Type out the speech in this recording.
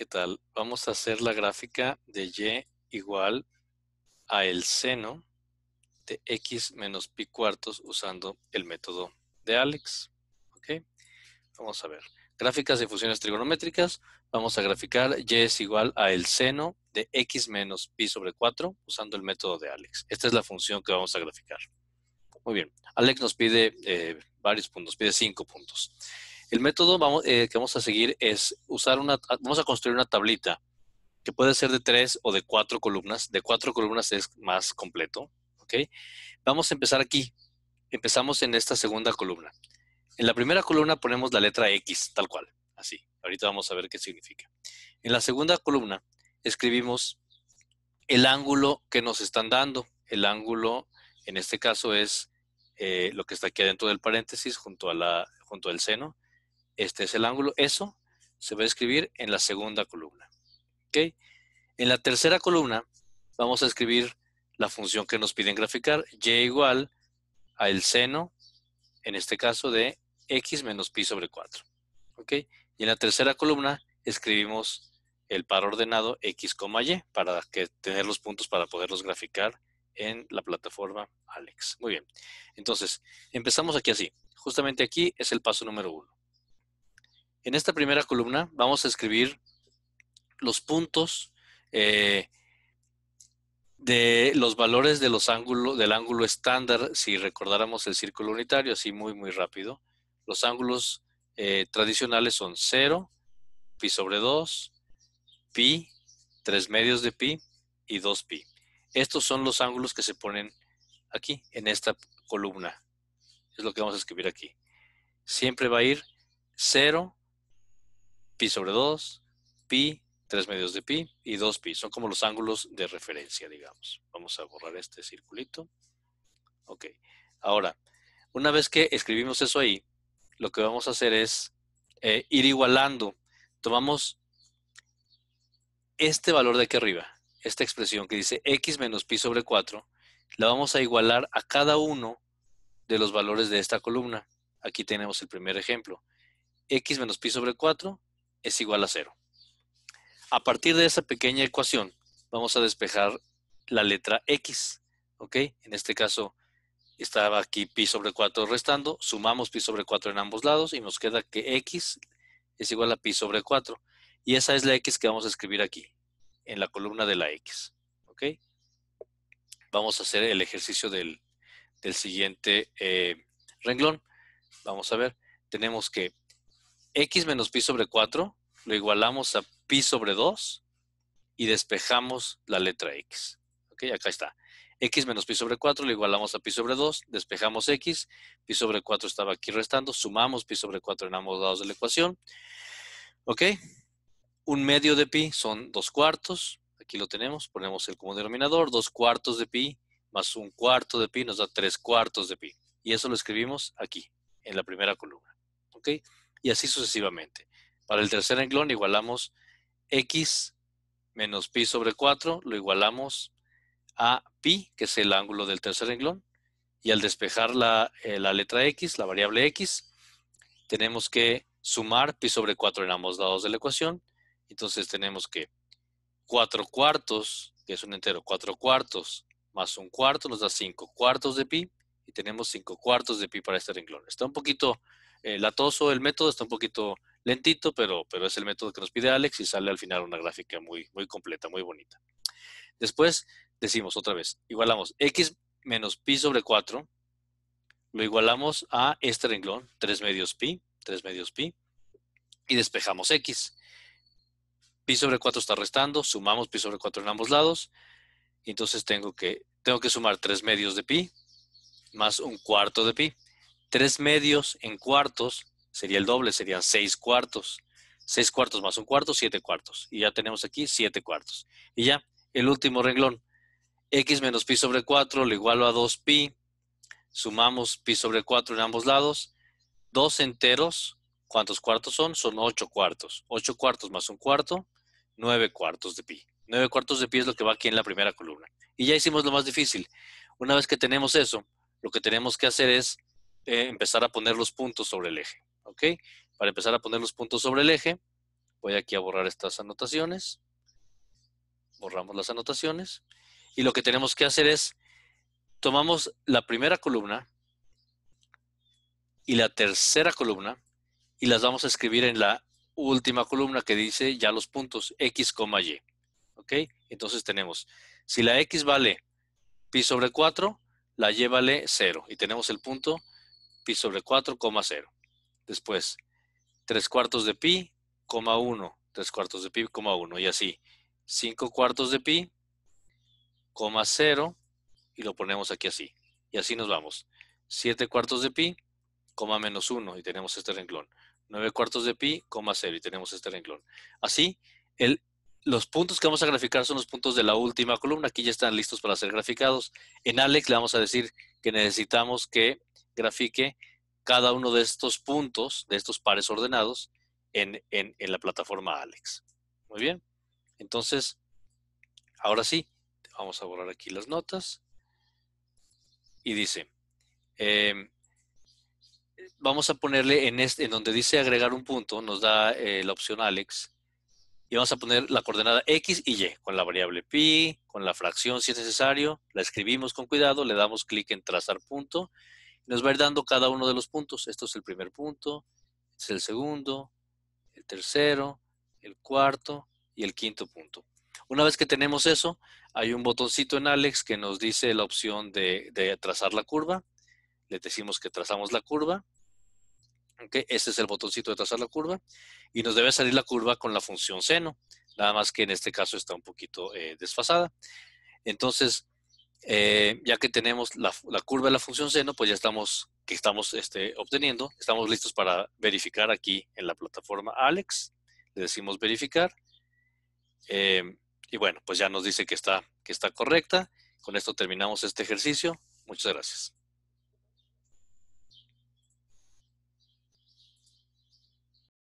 ¿Qué tal? Vamos a hacer la gráfica de y igual a el seno de x menos pi cuartos usando el método de Alex. ¿Ok? Vamos a ver. Gráficas de funciones trigonométricas. Vamos a graficar y es igual a el seno de x menos pi sobre 4 usando el método de Alex. Esta es la función que vamos a graficar. Muy bien. Alex nos pide eh, varios puntos, pide cinco puntos. El método eh, que vamos a seguir es usar una, ah, vamos a construir una tablita que puede ser de tres o de cuatro columnas. De cuatro columnas es más completo. ¿ok? Vamos a empezar aquí. Empezamos en esta segunda columna. En la primera columna ponemos la letra X, tal cual, así. Ahorita vamos a ver qué significa. En la segunda columna escribimos el ángulo que nos están dando. El ángulo, en este caso, es eh, lo que está aquí adentro del paréntesis junto, a la, junto al seno. Este es el ángulo. Eso se va a escribir en la segunda columna. En la tercera columna vamos a escribir la función que nos piden graficar. Y igual a el seno, en este caso, de x menos pi sobre 4. Y en la tercera columna escribimos el par ordenado x, y para que tener los puntos para poderlos graficar en la plataforma Alex. Muy bien. Entonces, empezamos aquí así. Justamente aquí es el paso número uno. En esta primera columna vamos a escribir los puntos eh, de los valores de los ángulos del ángulo estándar, si recordáramos el círculo unitario, así muy, muy rápido. Los ángulos eh, tradicionales son 0, pi sobre 2, pi, 3 medios de pi y 2 pi. Estos son los ángulos que se ponen aquí, en esta columna. Es lo que vamos a escribir aquí. Siempre va a ir 0, pi sobre 2, pi, 3 medios de pi y 2 pi. Son como los ángulos de referencia, digamos. Vamos a borrar este circulito. Ok. Ahora, una vez que escribimos eso ahí, lo que vamos a hacer es eh, ir igualando. Tomamos este valor de aquí arriba, esta expresión que dice x menos pi sobre 4, la vamos a igualar a cada uno de los valores de esta columna. Aquí tenemos el primer ejemplo. x menos pi sobre 4 es igual a cero. A partir de esa pequeña ecuación, vamos a despejar la letra X, ¿ok? En este caso, estaba aquí pi sobre 4 restando, sumamos pi sobre 4 en ambos lados y nos queda que X es igual a pi sobre 4. Y esa es la X que vamos a escribir aquí, en la columna de la X, ¿ok? Vamos a hacer el ejercicio del, siguiente eh, renglón. Vamos a ver, tenemos que x menos pi sobre 4 lo igualamos a pi sobre 2 y despejamos la letra x. Ok, acá está. x menos pi sobre 4 lo igualamos a pi sobre 2, despejamos x, pi sobre 4 estaba aquí restando, sumamos pi sobre 4 en ambos lados de la ecuación. Ok, un medio de pi son dos cuartos, aquí lo tenemos, ponemos el como denominador, dos cuartos de pi más un cuarto de pi nos da tres cuartos de pi. Y eso lo escribimos aquí, en la primera columna. ¿Ok? y así sucesivamente. Para el tercer renglón igualamos x menos pi sobre 4, lo igualamos a pi, que es el ángulo del tercer renglón, y al despejar la, eh, la letra x, la variable x, tenemos que sumar pi sobre 4 en ambos lados de la ecuación, entonces tenemos que 4 cuartos, que es un entero, 4 cuartos más un cuarto nos da 5 cuartos de pi y tenemos 5 cuartos de pi para este renglón. Está un poquito el atoso, el método está un poquito lentito, pero, pero es el método que nos pide Alex y sale al final una gráfica muy, muy completa, muy bonita. Después decimos otra vez, igualamos x menos pi sobre 4, lo igualamos a este renglón, 3 medios pi, 3 medios pi, y despejamos x. Pi sobre 4 está restando, sumamos pi sobre 4 en ambos lados, entonces tengo que, tengo que sumar 3 medios de pi más un cuarto de pi. Tres medios en cuartos sería el doble, serían seis cuartos. Seis cuartos más un cuarto, siete cuartos. Y ya tenemos aquí siete cuartos. Y ya, el último renglón. X menos pi sobre 4 lo igualo a 2pi. Sumamos pi sobre 4 en ambos lados. Dos enteros, ¿cuántos cuartos son? Son ocho cuartos. Ocho cuartos más un cuarto, nueve cuartos de pi. Nueve cuartos de pi es lo que va aquí en la primera columna. Y ya hicimos lo más difícil. Una vez que tenemos eso, lo que tenemos que hacer es eh, empezar a poner los puntos sobre el eje. ¿Ok? Para empezar a poner los puntos sobre el eje, voy aquí a borrar estas anotaciones. Borramos las anotaciones. Y lo que tenemos que hacer es, tomamos la primera columna y la tercera columna y las vamos a escribir en la última columna que dice ya los puntos X, Y. ¿Ok? Entonces tenemos, si la X vale pi sobre 4, la Y vale 0 y tenemos el punto pi sobre 4, 0. Después, 3 cuartos de pi, 1, 3 cuartos de pi, 1, y así. 5 cuartos de pi, 0, y lo ponemos aquí así. Y así nos vamos. 7 cuartos de pi, coma menos 1, y tenemos este renglón. 9 cuartos de pi, 0, y tenemos este renglón. Así, los puntos que vamos a graficar son los puntos de la última columna. Aquí ya están listos para ser graficados. En Alex le vamos a decir que necesitamos que grafique cada uno de estos puntos, de estos pares ordenados, en, la plataforma Alex. Muy bien. Entonces, ahora sí, vamos a borrar aquí las notas. Y dice, em, vamos a ponerle en, este, en donde dice agregar un punto, nos da eh, la opción Alex, y vamos a poner la coordenada X y Y, con la variable pi, con la fracción si es necesario, la escribimos con cuidado, le damos clic en trazar punto, nos va a ir dando cada uno de los puntos. Esto es el primer punto, es el segundo, el tercero, el cuarto y el quinto punto. Una vez que tenemos eso, hay un botoncito en Alex que nos dice la opción de, trazar la curva. Le decimos que trazamos la curva. Okay, este es el botoncito de trazar la curva. Y nos debe salir la curva con la función seno. Nada más que en este caso está un poquito eh, desfasada. Entonces, eh, ya que tenemos la, curva de la función seno, pues ya estamos, que estamos este, obteniendo, estamos listos para verificar aquí en la plataforma Alex. Le decimos verificar. Em, y bueno, pues ya nos dice que está, que está correcta. Con esto terminamos este ejercicio. Muchas gracias.